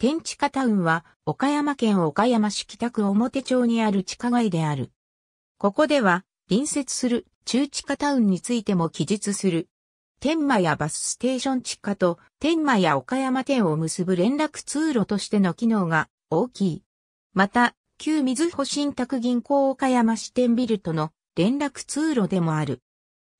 天地下タウンは、岡山県岡山市北区表町にある地下街である。ここでは、隣接する中地下タウンについても記述する。天満屋バスステーション地下と天満屋岡山店を結ぶ連絡通路としての機能が大きい。また、旧水保信託銀行岡山支店ビルとの連絡通路でもある。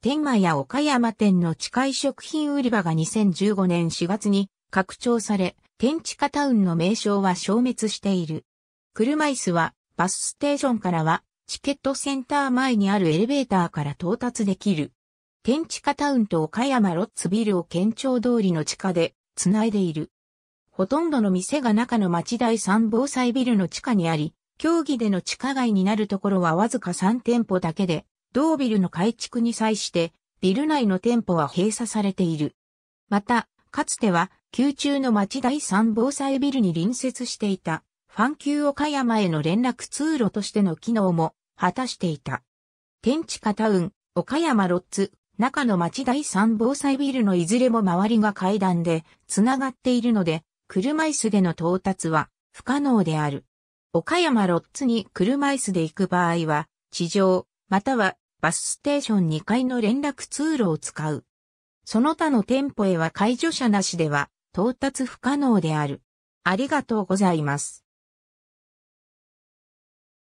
天満屋岡山店の地下食品売り場が2015年4月に拡張され、天地下タウンの名称は消滅している。車椅子はバスステーションからはチケットセンター前にあるエレベーターから到達できる。天地下タウンと岡山ロッツビルを県庁通りの地下でつないでいる。ほとんどの店が中の町第三防災ビルの地下にあり、競技での地下街になるところはわずか3店舗だけで、同ビルの改築に際して、ビル内の店舗は閉鎖されている。また、かつては宮中の町第三防災ビルに隣接していた、ファン級岡山への連絡通路としての機能も果たしていた。天地下タウン、岡山ロッツ、中の町第三防災ビルのいずれも周りが階段で繋がっているので、車椅子での到達は不可能である。岡山ロッツに車椅子で行く場合は、地上、またはバスステーション2階の連絡通路を使う。その他の店舗へは解除者なしでは到達不可能である。ありがとうございます。